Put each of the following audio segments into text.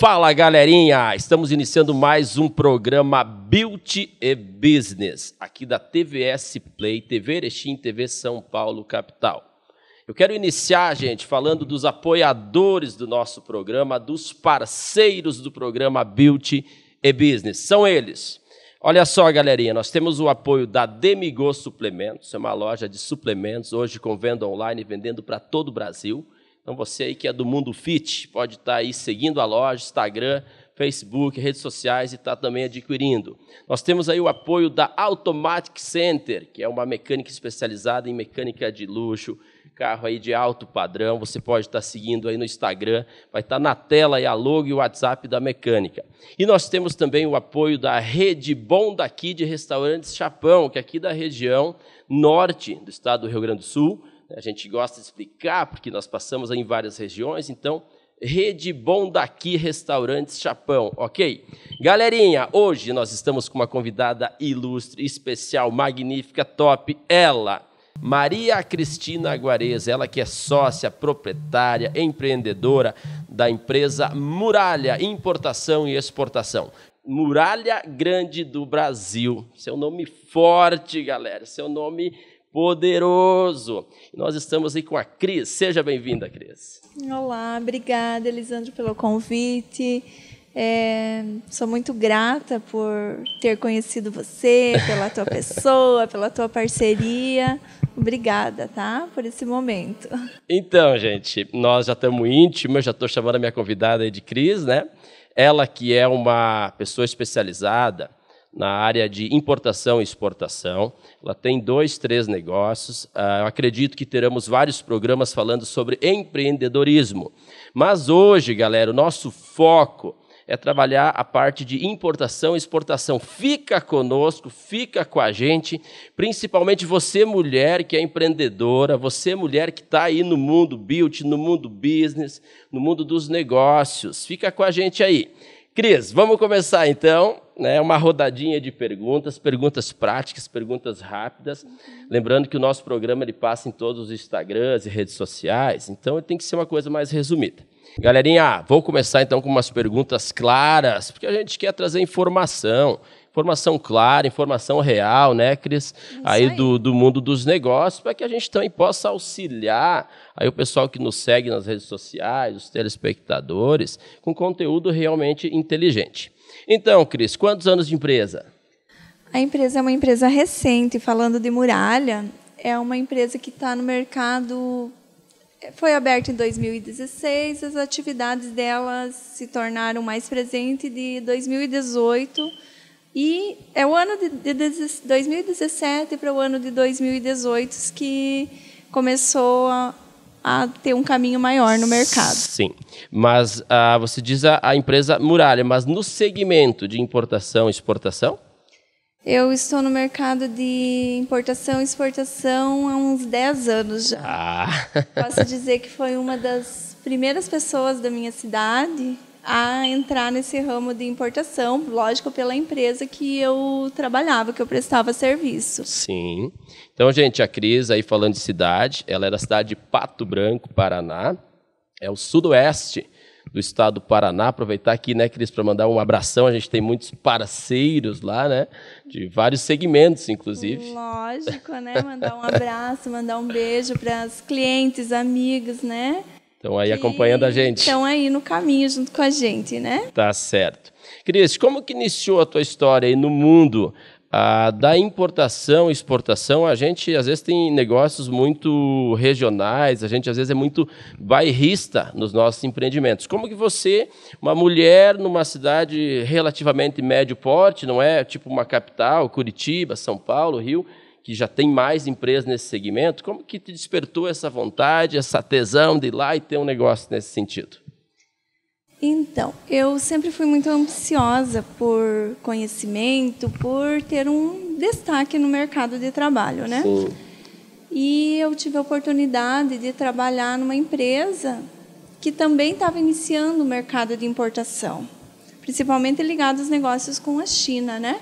Fala galerinha, estamos iniciando mais um programa Built e Business, aqui da TVS Play, TV Erechim, TV São Paulo, capital. Eu quero iniciar, gente, falando dos apoiadores do nosso programa, dos parceiros do programa Built e Business. São eles. Olha só, galerinha, nós temos o apoio da Demigo Suplementos, é uma loja de suplementos, hoje com venda online, vendendo para todo o Brasil. Então você aí que é do mundo fit, pode estar tá aí seguindo a loja, Instagram, Facebook, redes sociais e está também adquirindo. Nós temos aí o apoio da Automatic Center, que é uma mecânica especializada em mecânica de luxo, carro aí de alto padrão. Você pode estar tá seguindo aí no Instagram, vai estar tá na tela aí a logo e o WhatsApp da mecânica. E nós temos também o apoio da Rede Bom daqui de Restaurantes Chapão, que é aqui da região norte do estado do Rio Grande do Sul a gente gosta de explicar, porque nós passamos em várias regiões, então, Rede Bom Daqui Restaurantes Chapão, ok? Galerinha, hoje nós estamos com uma convidada ilustre, especial, magnífica, top, ela, Maria Cristina Guarez, ela que é sócia, proprietária, empreendedora da empresa Muralha Importação e Exportação. Muralha Grande do Brasil. Seu nome forte, galera. Seu nome poderoso. Nós estamos aí com a Cris. Seja bem-vinda, Cris. Olá, obrigada, Elisandro, pelo convite. É, sou muito grata por ter conhecido você, pela tua pessoa, pela tua parceria. Obrigada, tá? Por esse momento. Então, gente, nós já estamos íntimos, já estou chamando a minha convidada aí de Cris, né? Ela que é uma pessoa especializada na área de importação e exportação. Ela tem dois, três negócios. Ah, eu acredito que teremos vários programas falando sobre empreendedorismo. Mas hoje, galera, o nosso foco é trabalhar a parte de importação e exportação. Fica conosco, fica com a gente, principalmente você, mulher que é empreendedora, você, mulher que está aí no mundo build, no mundo business, no mundo dos negócios. Fica com a gente aí. Cris, vamos começar então, né? Uma rodadinha de perguntas, perguntas práticas, perguntas rápidas. Lembrando que o nosso programa ele passa em todos os Instagrams e redes sociais, então tem que ser uma coisa mais resumida. Galerinha, vou começar então com umas perguntas claras, porque a gente quer trazer informação informação clara, informação real, né, Cris? Aí, aí, Do, do mundo dos negócios, para que a gente também possa auxiliar aí o pessoal que nos segue nas redes sociais, os telespectadores, com conteúdo realmente inteligente. Então, Cris, quantos anos de empresa? A empresa é uma empresa recente, falando de muralha, é uma empresa que está no mercado foi aberta em 2016, as atividades dela se tornaram mais presentes de 2018 e é o ano de 2017 para o ano de 2018 que começou a, a ter um caminho maior no mercado. Sim, mas ah, você diz a, a empresa Muralha, mas no segmento de importação e exportação? Eu estou no mercado de importação e exportação há uns 10 anos já. Ah. Posso dizer que foi uma das primeiras pessoas da minha cidade a entrar nesse ramo de importação, lógico, pela empresa que eu trabalhava, que eu prestava serviço. Sim. Então, gente, a Cris aí falando de cidade, ela é da cidade de Pato Branco, Paraná, é o sudoeste do estado do Paraná. Aproveitar aqui, né, Cris, para mandar um abração. A gente tem muitos parceiros lá, né? De vários segmentos, inclusive. Lógico, né? Mandar um abraço, mandar um beijo para as clientes, amigos, né? Estão aí que acompanhando a gente. Estão aí no caminho junto com a gente, né? Tá certo. Cris, como que iniciou a tua história aí no mundo ah, da importação e exportação, a gente às vezes tem negócios muito regionais, a gente às vezes é muito bairrista nos nossos empreendimentos. Como que você, uma mulher numa cidade relativamente médio porte, não é tipo uma capital, Curitiba, São Paulo, Rio, que já tem mais empresas nesse segmento, como que te despertou essa vontade, essa tesão de ir lá e ter um negócio nesse sentido? Então, eu sempre fui muito ambiciosa por conhecimento, por ter um destaque no mercado de trabalho, né? Sim. E eu tive a oportunidade de trabalhar numa empresa que também estava iniciando o mercado de importação, principalmente ligado aos negócios com a China, né?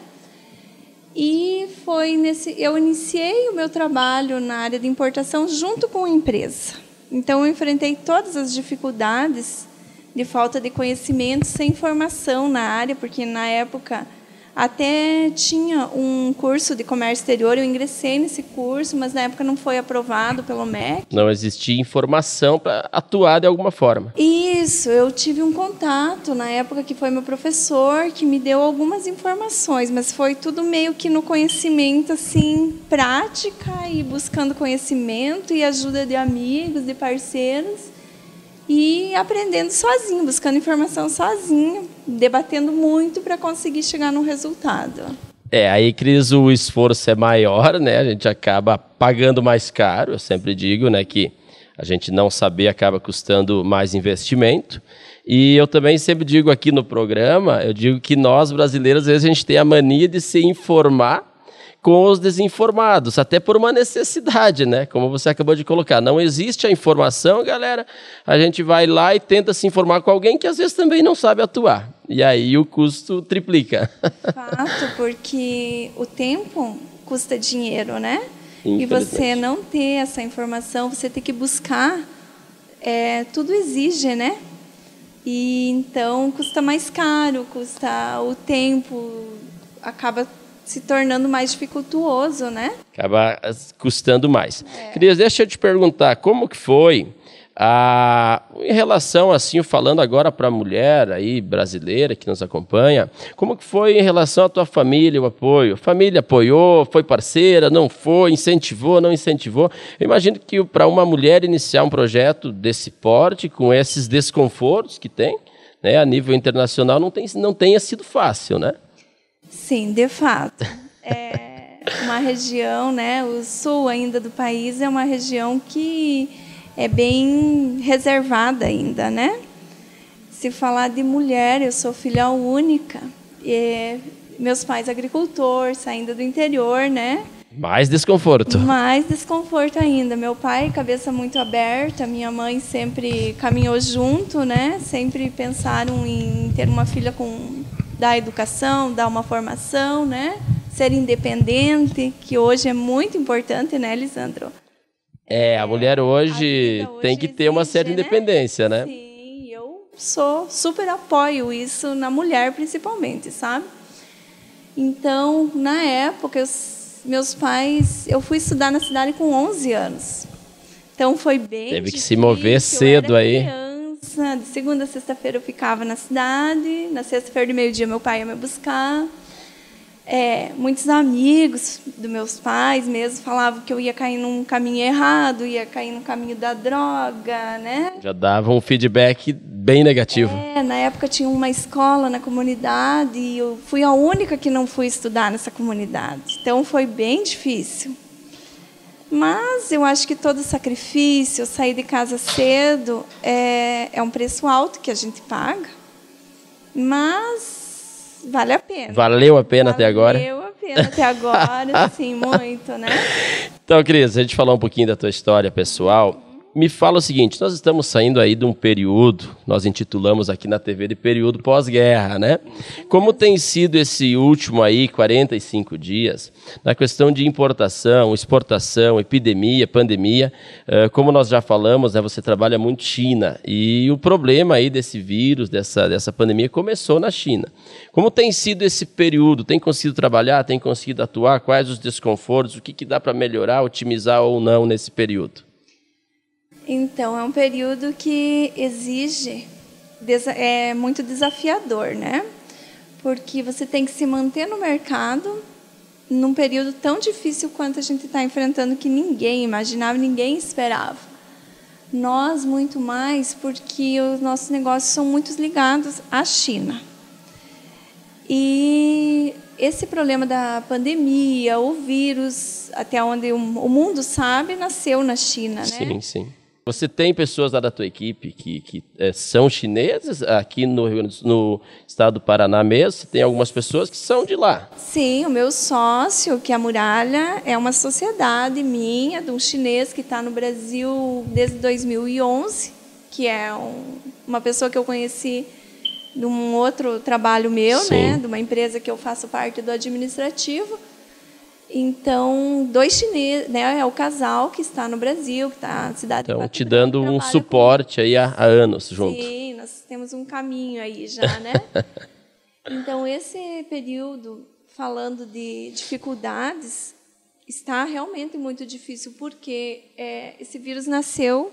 E foi nesse eu iniciei o meu trabalho na área de importação junto com a empresa. Então eu enfrentei todas as dificuldades de falta de conhecimento, sem formação na área, porque na época até tinha um curso de comércio exterior, eu ingressei nesse curso, mas na época não foi aprovado pelo MEC. Não existia informação para atuar de alguma forma. Isso, eu tive um contato na época que foi meu professor, que me deu algumas informações, mas foi tudo meio que no conhecimento, assim, prática e buscando conhecimento e ajuda de amigos, de parceiros e aprendendo sozinho, buscando informação sozinho, debatendo muito para conseguir chegar num resultado. É, aí, Cris, o esforço é maior, né? A gente acaba pagando mais caro. Eu sempre digo, né, que a gente não saber acaba custando mais investimento. E eu também sempre digo aqui no programa, eu digo que nós brasileiros, às vezes a gente tem a mania de se informar com os desinformados, até por uma necessidade, né? Como você acabou de colocar. Não existe a informação, galera. A gente vai lá e tenta se informar com alguém que às vezes também não sabe atuar. E aí o custo triplica. Fato, porque o tempo custa dinheiro, né? E você não ter essa informação, você tem que buscar. É, tudo exige, né? E então custa mais caro, custa o tempo, acaba se tornando mais dificultuoso, né? Acaba eh, custando mais. É. Cris, deixa eu te perguntar, como que foi a em relação, assim, falando agora para a mulher aí brasileira que nos acompanha, como que foi em relação à tua família o apoio? Família apoiou, foi parceira, não foi, incentivou, não incentivou? Eu imagino que para uma mulher iniciar um projeto desse porte, com esses desconfortos que tem, né, a nível internacional, não, tem, não tenha sido fácil, né? Sim, de fato. É uma região, né, o sul ainda do país é uma região que é bem reservada ainda, né? Se falar de mulher, eu sou filha única. E meus pais agricultor, saindo do interior, né? Mais desconforto. Mais desconforto ainda. Meu pai, cabeça muito aberta, minha mãe sempre caminhou junto, né? Sempre pensaram em ter uma filha com dar educação, dar uma formação, né? Ser independente, que hoje é muito importante, né, Lisandro? É, a mulher hoje, a hoje tem que ter uma certa né? independência, né? né? Sim, eu sou super apoio isso na mulher principalmente, sabe? Então, na época, eu, meus pais, eu fui estudar na cidade com 11 anos. Então foi bem Teve difícil. que se mover cedo aí. Criança, criança. De segunda a sexta-feira eu ficava na cidade. Na sexta-feira de meio-dia meu pai ia me buscar. É, muitos amigos dos meus pais mesmo falavam que eu ia cair num caminho errado, ia cair no caminho da droga, né? Já davam um feedback bem negativo. É, na época tinha uma escola na comunidade e eu fui a única que não fui estudar nessa comunidade. Então foi bem difícil. Mas eu acho que todo sacrifício, sair de casa cedo, é, é um preço alto que a gente paga, mas vale a pena. Valeu a pena Valeu até agora? Valeu a pena até agora, sim, muito, né? Então, Cris, a gente falou um pouquinho da tua história pessoal me fala o seguinte: nós estamos saindo aí de um período, nós intitulamos aqui na TV de período pós-guerra, né? Como tem sido esse último aí, 45 dias, na questão de importação, exportação, epidemia, pandemia? Eh, como nós já falamos, né, você trabalha muito China e o problema aí desse vírus, dessa, dessa pandemia, começou na China. Como tem sido esse período? Tem conseguido trabalhar? Tem conseguido atuar? Quais os desconfortos? O que, que dá para melhorar, otimizar ou não nesse período? Então, é um período que exige, é muito desafiador, né? Porque você tem que se manter no mercado num período tão difícil quanto a gente está enfrentando, que ninguém imaginava, ninguém esperava. Nós, muito mais, porque os nossos negócios são muito ligados à China. E esse problema da pandemia, o vírus, até onde o mundo sabe, nasceu na China, né? Sim, sim. Você tem pessoas lá da tua equipe que, que é, são chineses aqui no, no, estado do Paraná mesmo? Você tem algumas pessoas que são de lá? Sim, o meu sócio, que é a Muralha, é uma sociedade minha, de um chinês que está no Brasil desde 2011, que é um, uma pessoa que eu conheci de um outro trabalho meu, né, de uma empresa que eu faço parte do administrativo. Então, dois chineses, né, é o casal que está no Brasil, que está na cidade Então, te dando um suporte com... aí há, há anos junto. Sim, nós temos um caminho aí já, né? então, esse período, falando de dificuldades, está realmente muito difícil, porque é, esse vírus nasceu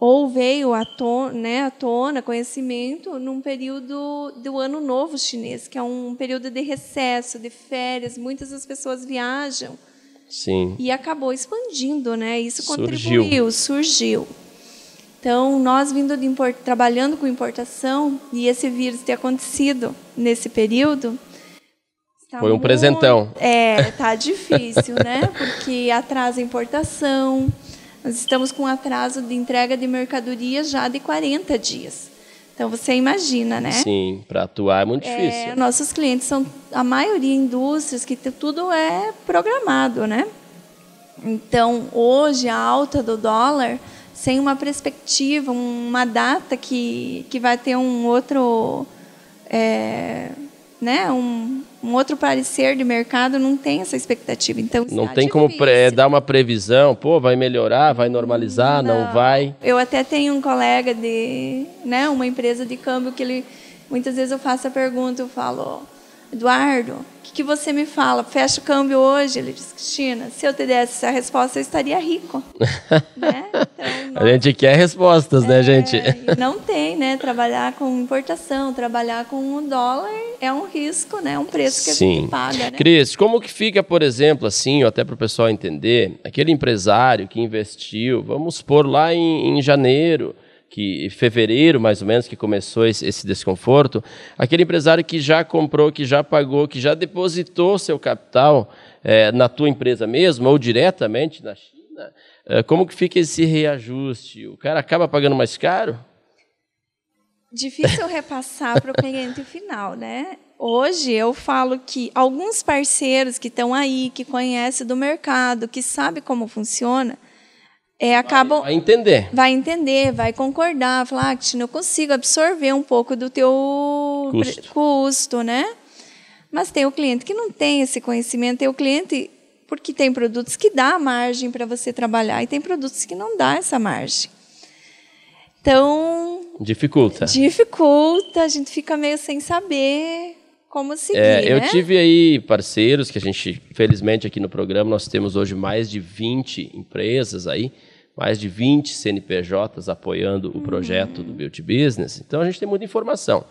ou veio à tona, né, à tona conhecimento num período do Ano Novo chinês, que é um período de recesso, de férias, muitas das pessoas viajam. Sim. E acabou expandindo, né? Isso surgiu. contribuiu, surgiu. Então, nós vindo de import, trabalhando com importação e esse vírus ter acontecido nesse período, Tá Foi um muito, presentão. É, tá difícil, né? Porque atrasa a importação, nós estamos com um atraso de entrega de mercadorias já de 40 dias. Então você imagina, né? Sim, para atuar é muito é, difícil. É, nossos clientes são a maioria indústrias que tudo é programado, né? Então hoje a alta do dólar sem uma perspectiva, uma data que, que vai ter um outro, é, né, um, um outro parecer de mercado não tem essa expectativa. Então, não tem difícil. como dar uma previsão, pô, vai melhorar, vai normalizar, não. não. vai. Eu até tenho um colega de, né, uma empresa de câmbio que ele muitas vezes eu faço a pergunta, eu falo, Eduardo, o que, que, você me fala? Fecha o câmbio hoje? Ele diz, Cristina, se eu te desse essa resposta, eu estaria rico. né? então, a gente quer respostas, né, é, né, gente? Não tem, né? Trabalhar com importação, trabalhar com dólar é um risco, né? É um preço que Sim. a gente paga. Né? Cris, como que fica, por exemplo, assim, até para o pessoal entender, aquele empresário que investiu, vamos supor, lá em, em janeiro que em fevereiro mais ou menos que começou esse, esse, desconforto, aquele empresário que já comprou, que já pagou, que já depositou seu capital é, na tua empresa mesmo ou diretamente na China, é, como que fica esse reajuste? O cara acaba pagando mais caro? Difícil repassar para o cliente final, né? Hoje eu falo que alguns parceiros que estão aí, que conhecem do mercado, que sabem como funciona, é, acabam. Vai, entender. Vai entender, vai concordar, falar, ah, eu consigo absorver um pouco do teu custo. custo, né? Mas tem o cliente que não tem esse conhecimento, tem o cliente porque tem produtos que dá margem para você trabalhar e tem produtos que não dá essa margem. Então. Dificulta. Dificulta, a gente fica meio sem saber como seguir. É, eu né? tive aí parceiros que a gente, felizmente, aqui no programa, nós temos hoje mais de 20 empresas aí mais de 20 CNPJs apoiando o projeto do Build Business. Então a gente tem muita informação.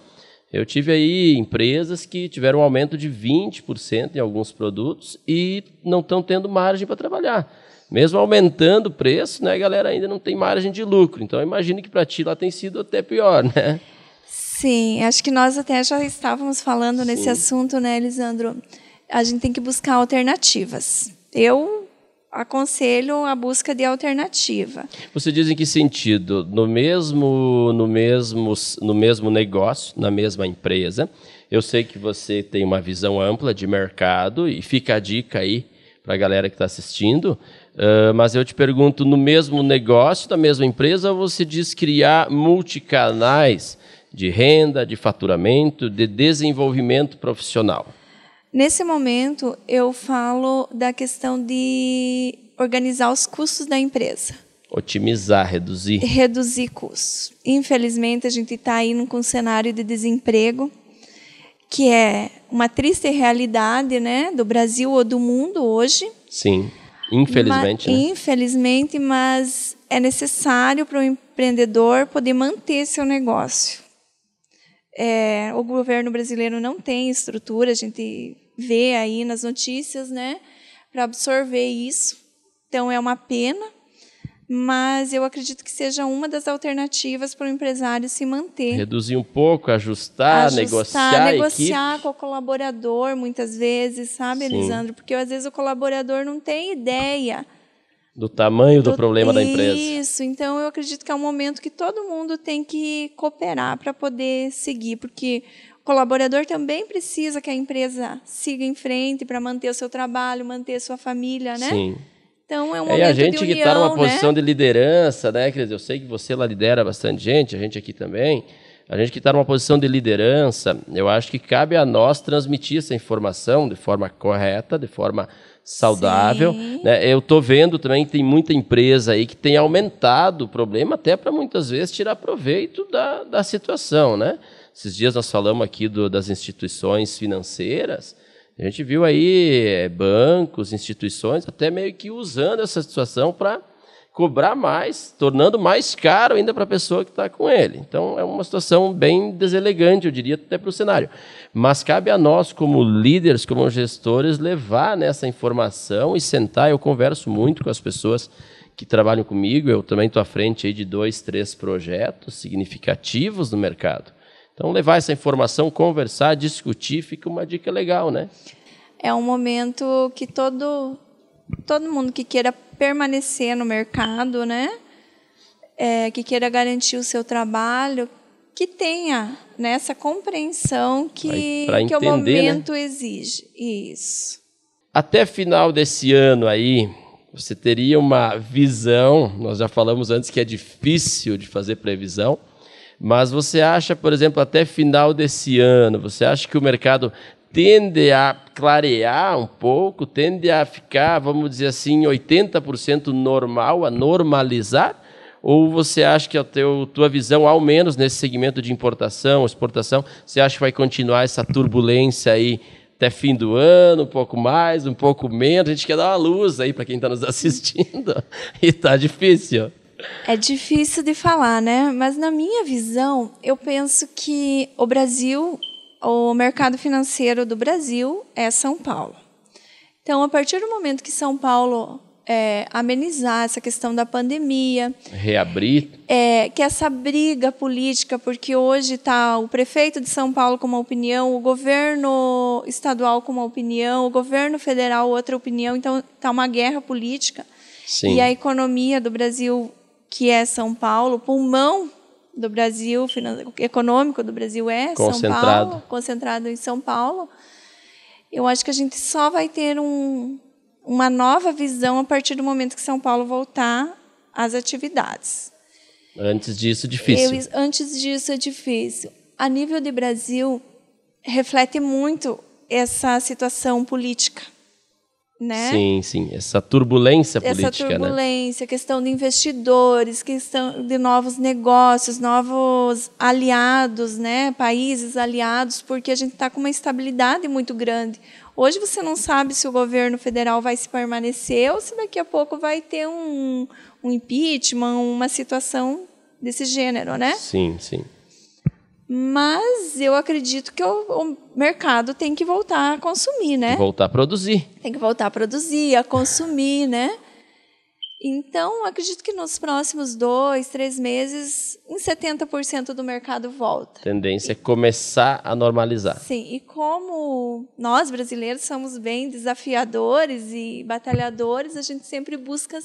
Eu tive aí empresas que tiveram um aumento de 20% em alguns produtos e não estão tendo margem para trabalhar. Mesmo aumentando o preço, né, a galera ainda não tem margem de lucro. Então, imagino que para ti lá tem sido até pior, né? Sim, acho que nós até já estávamos falando Sim. nesse assunto, né, Elisandro? A gente tem que buscar alternativas. Eu aconselho a busca de alternativa. Você diz em que sentido? No mesmo, no mesmo, no mesmo negócio, na mesma empresa. Eu sei que você tem uma visão ampla de mercado e fica a dica aí para a galera que está assistindo. Uh, mas eu te pergunto, no mesmo negócio, da mesma empresa, você diz criar multicanais de renda, de faturamento, de desenvolvimento profissional? Nesse momento, eu falo da questão de organizar os custos da empresa. Otimizar, reduzir. Reduzir custos. Infelizmente, a gente está indo com um cenário de desemprego, que é uma triste realidade né, do Brasil ou do mundo hoje. Sim, infelizmente. Mas, né? Infelizmente, mas é necessário para o empreendedor poder manter seu negócio. É, o governo brasileiro não tem estrutura, a gente vê aí nas notícias, né, para absorver isso. Então é uma pena, mas eu acredito que seja uma das alternativas para o empresário se manter. Reduzir um pouco, ajustar, ajustar negociar, negociar com o colaborador muitas vezes, sabe, Sim. Elisandro? Porque às vezes o colaborador não tem ideia do tamanho do, do problema isso, da empresa. Isso, então eu acredito que é um momento que todo mundo tem que cooperar para poder seguir, porque o colaborador também precisa que a empresa siga em frente para manter o seu trabalho, manter a sua família, né? Sim. Então é um é, momento é, a gente que está numa né? posição de liderança, né, Cris? Eu sei que você lá lidera bastante gente, a gente aqui também. A gente que está numa posição de liderança, eu acho que cabe a nós transmitir essa informação de forma correta, de forma saudável. Né? Eu estou vendo também que tem muita empresa aí que tem aumentado o problema, até para muitas vezes tirar proveito da, da situação. Né? Esses dias nós falamos aqui do, das instituições financeiras. A gente viu aí eh, bancos, instituições até meio que usando essa situação para cobrar mais, tornando mais caro ainda para a pessoa que está com ele. Então é uma situação bem deselegante, eu diria, até para o cenário. Mas cabe a nós, como líderes, como gestores, levar nessa informação e sentar. Eu converso muito com as pessoas que trabalham comigo, eu também estou à frente aí de dois, três projetos significativos no mercado. Então, levar essa informação, conversar, discutir, fica uma dica legal, né? É um momento que todo todo mundo que queira permanecer no mercado, né? É, que queira garantir o seu trabalho, que tenha nessa né, compreensão que, pra, pra entender, o né? momento né? exige. Isso. Até final desse ano aí, você teria uma visão, nós já falamos antes que é difícil de fazer previsão, mas você acha, por exemplo, até final desse ano, você acha que o mercado tende a clarear um pouco, tende a ficar, vamos dizer assim, 80% normal, a normalizar? Ou você acha que a teu, tua visão, ao menos nesse segmento de importação, exportação, você acha que vai continuar essa turbulência aí até fim do ano, um pouco mais, um pouco menos? A gente quer dar uma luz aí para quem está nos assistindo. e está difícil. É difícil de falar, né? Mas na minha visão, eu penso que o Brasil o mercado financeiro do Brasil é São Paulo. Então, a partir do momento que São Paulo é, amenizar essa questão da pandemia. Reabrir. É, que essa briga política, porque hoje está o prefeito de São Paulo com uma opinião, o governo estadual com uma opinião, o governo federal outra opinião, então está uma guerra política. Sim. E a economia do Brasil, que é São Paulo, pulmão do Brasil, econômico do Brasil é concentrado. São Paulo, concentrado em São Paulo. Eu acho que a gente só vai ter um, uma nova visão a partir do momento que São Paulo voltar às atividades. Antes disso, difícil. Eu, antes disso, é difícil. A nível de Brasil, reflete muito essa situação política né? Sim, sim. Essa turbulência Essa política, Essa né? turbulência, questão de investidores, questão de novos negócios, novos aliados, né? Países aliados, porque a gente está com uma estabilidade muito grande. Hoje você não sabe se o governo federal vai se permanecer ou se daqui a pouco vai ter um, um impeachment, uma situação desse gênero, né? Sim, sim. Mas eu acredito que o, o, mercado tem que voltar a consumir, né? Voltar a produzir. Tem que voltar a produzir, a consumir, né? Então, acredito que nos próximos dois, três meses, em 70% do mercado volta. Tendência e, é começar a normalizar. Sim, e como nós brasileiros somos bem desafiadores e batalhadores, a gente sempre busca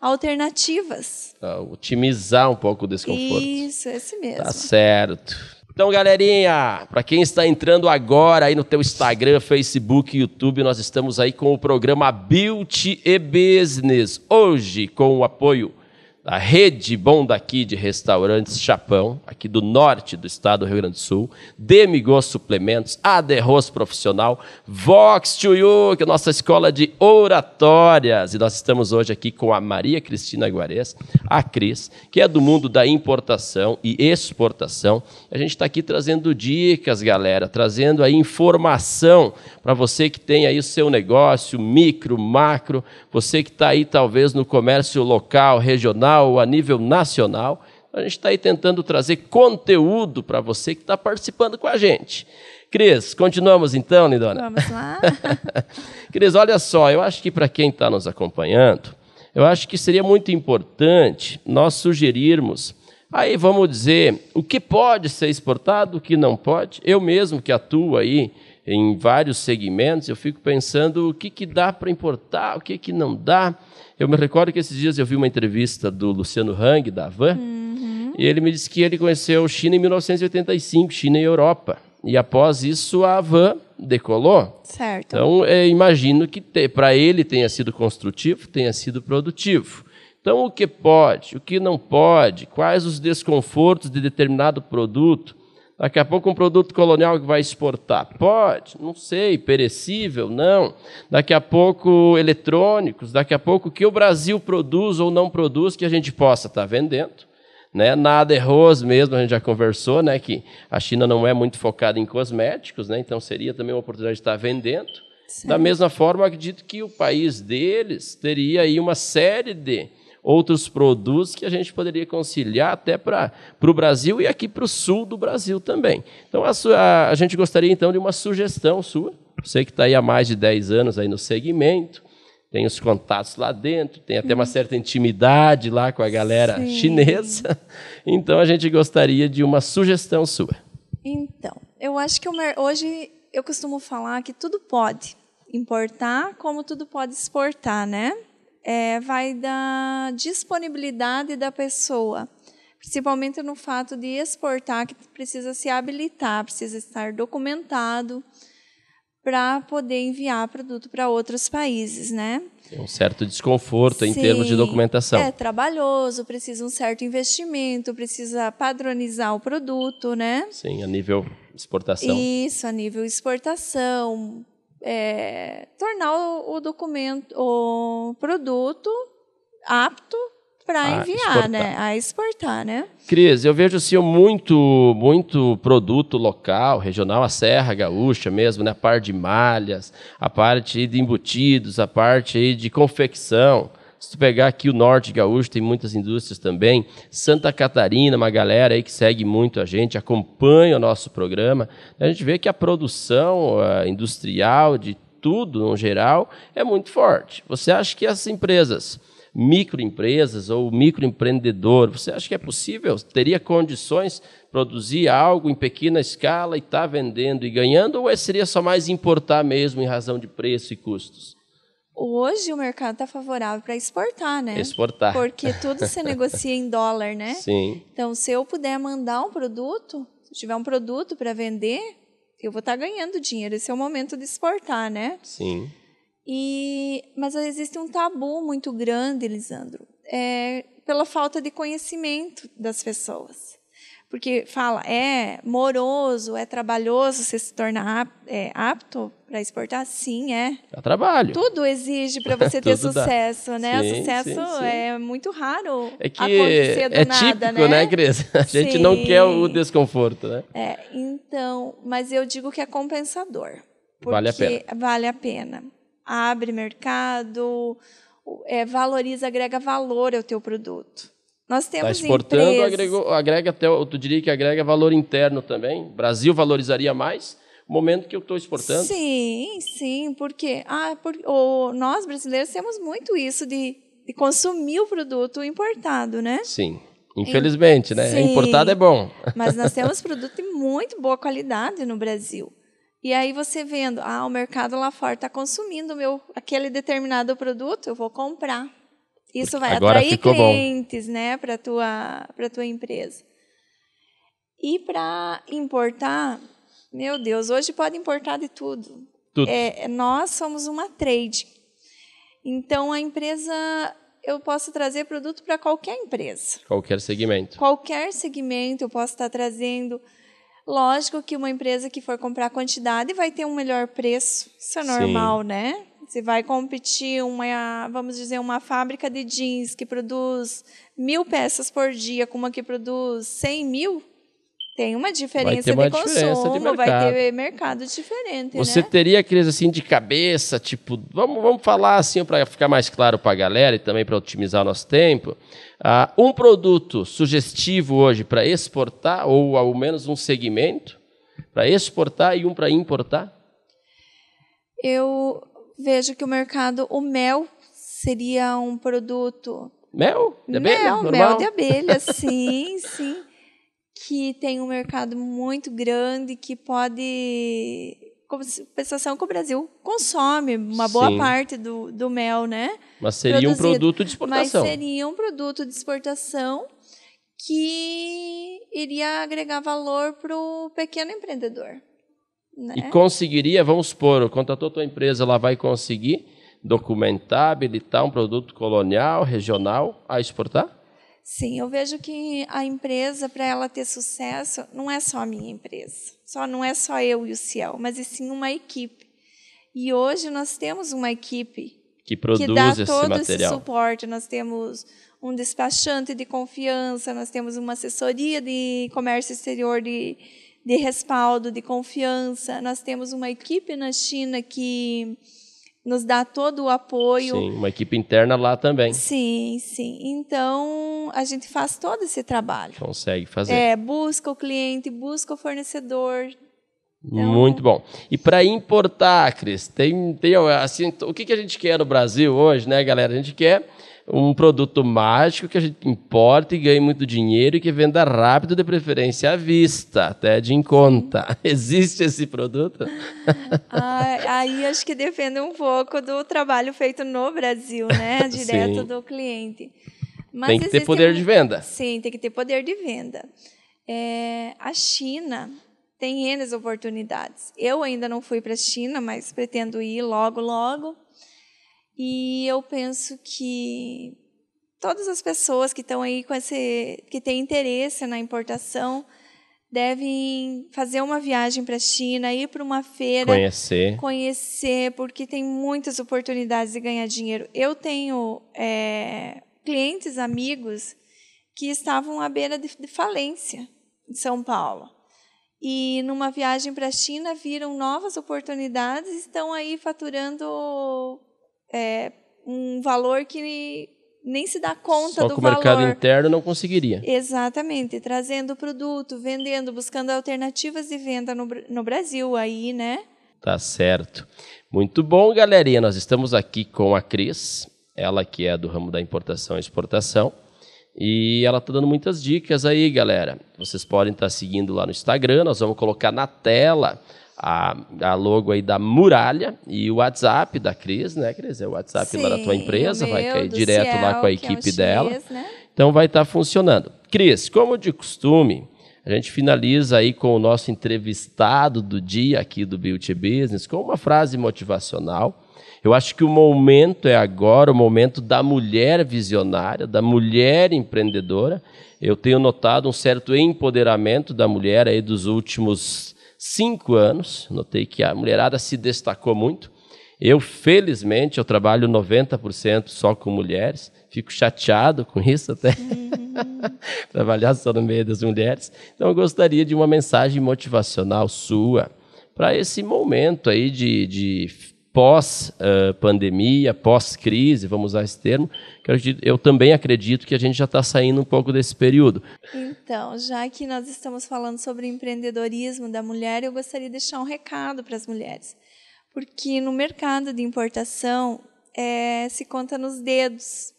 alternativas. Pra otimizar um pouco o desconforto. Isso, é esse mesmo. Tá certo. Então, galerinha, para quem está entrando agora aí no teu Instagram, Facebook, YouTube, nós estamos aí com o programa Build e Business. Hoje, com o apoio da rede Bom Daqui de restaurantes Chapão, aqui do norte do estado do Rio Grande do Sul, Demigos Suplementos, Aderros Profissional, Vox to que é a nossa escola de oratórias. E nós estamos hoje aqui com a Maria Cristina Guarez, a Cris, que é do mundo da importação e exportação. A gente está aqui trazendo dicas, galera, trazendo a informação para você que tem aí o seu negócio, micro, macro, você que está aí talvez no comércio local, regional, regional, a nível nacional. A gente está aí tentando trazer conteúdo para você que está participando com a gente. Cris, continuamos então, Lindona? Vamos lá. Cris, olha só, eu acho que para quem está nos acompanhando, eu acho que seria muito importante nós sugerirmos. Aí vamos dizer o que pode ser exportado, o que não pode. Eu mesmo que atuo aí em vários segmentos, eu fico pensando o que, que dá para importar, o que, que não dá. Eu me recordo que esses dias eu vi uma entrevista do Luciano Hang, da Van, uhum. e ele me disse que ele conheceu China em 1985, China e Europa. E após isso, a Van decolou. Certo. Então, é, imagino que para ele tenha sido construtivo, tenha sido produtivo. Então, o que pode, o que não pode, quais os desconfortos de determinado produto, Daqui a pouco um produto colonial que vai exportar. Pode, não sei, perecível, não. Daqui a pouco eletrônicos, daqui a pouco o que o Brasil produz ou não produz que a gente possa estar tá vendendo. Né? Nada é mesmo, a gente já conversou, né? que a China não é muito focada em cosméticos, né? então seria também uma oportunidade de estar tá vendendo. Sim. Da mesma forma, acredito que o país deles teria aí uma série de outros produtos que a gente poderia conciliar até para o Brasil e aqui para o sul do Brasil também. Então, a, a, a gente gostaria então de uma sugestão sua. Você que está aí há mais de 10 anos aí no segmento, tem os contatos lá dentro, tem até uma certa intimidade lá com a galera Sim. chinesa. Então a gente gostaria de uma sugestão sua. Então, eu acho que hoje eu costumo falar que tudo pode importar, como tudo pode exportar, né? é, vai da disponibilidade da pessoa, principalmente no fato de exportar, que precisa se habilitar, precisa estar documentado para poder enviar produto para outros países, né? Tem um certo desconforto Sim, em termos de documentação. É trabalhoso, precisa um certo investimento, precisa padronizar o produto, né? Sim, a nível exportação. Isso, a nível exportação, é, tornar o, o, documento, o produto apto para enviar, exportar. né? A exportar, né? Cris, eu vejo assim muito, muito produto local, regional, a Serra Gaúcha mesmo, né? A parte de malhas, a parte de embutidos, a parte de confecção. Se tu pegar aqui o norte gaúcho, tem muitas indústrias também. Santa Catarina, uma galera aí que segue muito a gente, acompanha o nosso programa. A gente vê que a produção eh, industrial de tudo, no geral, é muito forte. Você acha que as empresas microempresas ou microempreendedor. Você acha que é possível? Teria condições produzir algo em pequena escala e estar tá vendendo e ganhando? Ou é, seria só mais importar mesmo em razão de preço e custos? Hoje o mercado está favorável para exportar, né? Exportar. Porque tudo se negocia em dólar, né? Sim. Então, se eu puder mandar um produto, se tiver um produto para vender, eu vou estar tá ganhando dinheiro. Esse é o momento de exportar, né? Sim. E, mas existe um tabu muito grande, Lisandro, é, pela falta de conhecimento das pessoas porque fala, é moroso, é trabalhoso você se tornar é, apto para exportar? Sim, é. É trabalho. Tudo exige para você ter sucesso, dá. né? Sim, sucesso sim, sim. é muito raro é que acontecer do é nada, típico, né? né, Cris? A gente não quer o desconforto, né? É, então, mas eu digo que é compensador. Vale a pena. Vale a pena. Abre mercado, é, valoriza, agrega valor ao teu produto. Nós temos tá exportando, agrega, até, tu diria que agrega valor interno também. O Brasil valorizaria mais o momento que eu estou exportando. Sim, sim, porque ah, por, o, nós brasileiros temos muito isso de, de consumir o produto importado, né? Sim. Infelizmente, né? Sim, Importado é bom. Mas nós temos produto de muito boa qualidade no Brasil. E aí você vendo, ah, o mercado lá fora está consumindo meu aquele determinado produto, eu vou comprar. Isso vai Agora atrair clientes, bom. né, para tua para tua empresa. E para importar, meu Deus, hoje pode importar de tudo. tudo. É, nós somos uma trade. Então a empresa eu posso trazer produto para qualquer empresa. Qualquer segmento. Qualquer segmento eu posso estar trazendo. Lógico que uma empresa que for comprar quantidade vai ter um melhor preço. Isso é normal, Sim. né? Você vai competir uma, vamos dizer, uma fábrica de jeans que produz mil peças por dia com uma que produz cem mil, tem uma diferença uma de consumo, de vai ter mercado diferente. Né? Você né? teria aqueles assim de cabeça, tipo, vamos, vamos falar assim para ficar mais claro para a galera e também para otimizar o nosso tempo. Uh, um produto sugestivo hoje para exportar, ou ao menos um segmento, para exportar e um para importar? Eu, vejo que o mercado, o mel seria um produto. Mel? De abelha? Mel, mel de abelha, sim, sim. Que tem um mercado muito grande que pode. Compensação que o Brasil consome uma boa sim. parte do, do mel, né? Mas seria Produzido. um produto de exportação. Mas seria um produto de exportação que iria agregar valor para o pequeno empreendedor. Né? E conseguiria, vamos supor, contratou tua empresa, ela vai conseguir documentar, habilitar um produto colonial, regional, a exportar? Sim, eu vejo que a empresa, para ela ter sucesso, não é só a minha empresa, só não é só eu e o Ciel, mas e sim uma equipe. E hoje nós temos uma equipe que produz que dá esse todo material. esse suporte. Nós temos um despachante de confiança, nós temos uma assessoria de comércio exterior de de respaldo, de confiança. Nós temos uma equipe na China que nos dá todo o apoio. Sim, uma equipe interna lá também. Sim, sim. Então, a gente faz todo esse trabalho. Consegue fazer. É, busca o cliente, busca o fornecedor. Então... Muito bom. E para importar, Cris, tem, tem assim, o que, que a gente quer no Brasil hoje, né, galera? A gente quer um produto mágico que a gente importa e ganhe muito dinheiro e que venda rápido, de preferência à vista, até de em conta. Existe esse produto? Ah, aí acho que depende um pouco do trabalho feito no Brasil, né? Direto sim. do cliente. Mas tem que ter poder de venda. Sim, tem que ter poder de venda. É, a China tem N oportunidades. Eu ainda não fui para a China, mas pretendo ir logo, logo. E eu penso que todas as pessoas que estão aí com esse que têm interesse na importação devem fazer uma viagem para a China, ir para uma feira, conhecer, conhecer, porque tem muitas oportunidades de ganhar dinheiro. Eu tenho é, clientes, amigos que estavam à beira de, de falência em São Paulo e numa viagem para a China viram novas oportunidades e estão aí faturando é, um valor que nem se dá conta Só do que o valor. mercado interno não conseguiria. Exatamente, trazendo o produto, vendendo, buscando alternativas de venda no, no Brasil aí, né? Tá certo. Muito bom, galerinha. Nós estamos aqui com a Cris, ela que é do ramo da importação e exportação. E ela está dando muitas dicas aí, galera. Vocês podem estar tá seguindo lá no Instagram, nós vamos colocar na tela a, a logo aí da Muralha e o WhatsApp da Cris, né, Cris? É o WhatsApp Sim, lá da tua empresa, vai cair direto lá com a é equipe é dela. X, né? Então vai estar tá funcionando. Cris, como de costume, a gente finaliza aí com o nosso entrevistado do dia aqui do Beauty Business com uma frase motivacional. Eu acho que o momento é agora, o momento da mulher visionária, da mulher empreendedora. Eu tenho notado um certo empoderamento da mulher aí dos últimos cinco anos. Notei que a mulherada se destacou muito. Eu, felizmente, eu trabalho 90% só com mulheres. Fico chateado com isso até. Trabalhar só no meio das mulheres. Então, eu gostaria de uma mensagem motivacional sua para esse momento aí de, de pós-pandemia, eh, uh, pós-crise, vamos usar esse termo, que eu, eu também acredito que a gente já está saindo um pouco desse período. Então, já que nós estamos falando sobre empreendedorismo da mulher, eu gostaria de deixar um recado para as mulheres. Porque no mercado de importação é, se conta nos dedos.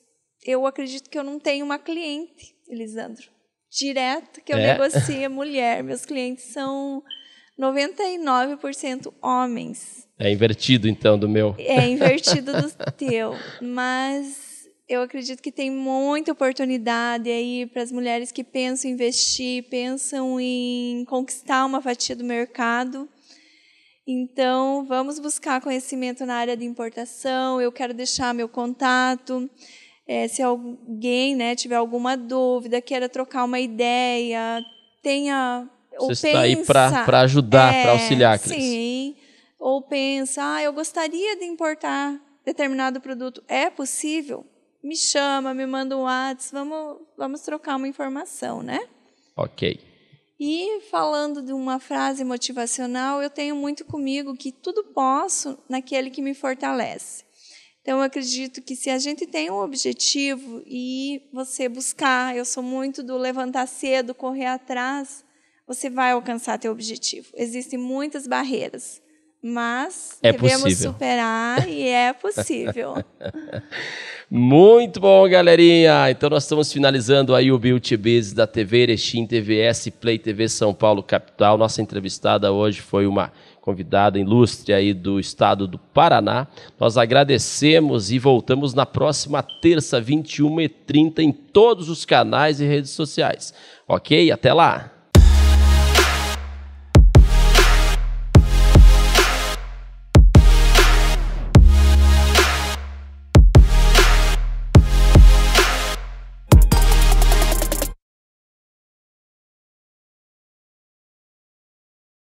Eu acredito que eu não tenho uma cliente, Elisandro. Direto que eu é. a mulher. Meus clientes são 99% homens. É invertido, então, do meu. É invertido do teu. Mas eu acredito que tem muita oportunidade aí para as mulheres que pensam em investir, pensam em conquistar uma fatia do mercado. Então, vamos buscar conhecimento na área de importação. Eu quero deixar meu contato. É, se alguém né, tiver alguma dúvida, queira trocar uma ideia, tenha você está aí para ajudar, é, para auxiliar, Cris. Sim. Ou pensa, ah, eu gostaria de importar determinado produto. É possível? Me chama, me manda um WhatsApp, vamos, vamos trocar uma informação, né? Ok. E falando de uma frase motivacional, eu tenho muito comigo que tudo posso naquele que me fortalece. Então, eu acredito que se a gente tem um objetivo e você buscar, eu sou muito do levantar cedo, correr atrás, você vai alcançar teu objetivo. Existem muitas barreiras, mas é devemos possível. superar e é possível. Muito bom, galerinha! Então nós estamos finalizando aí o Beauty Biz da TV Erechim, TVS, Play TV São Paulo Capital. Nossa entrevistada hoje foi uma convidada ilustre aí do estado do Paraná. Nós agradecemos e voltamos na próxima terça, 21h30, em todos os canais e redes sociais. Ok? Até lá!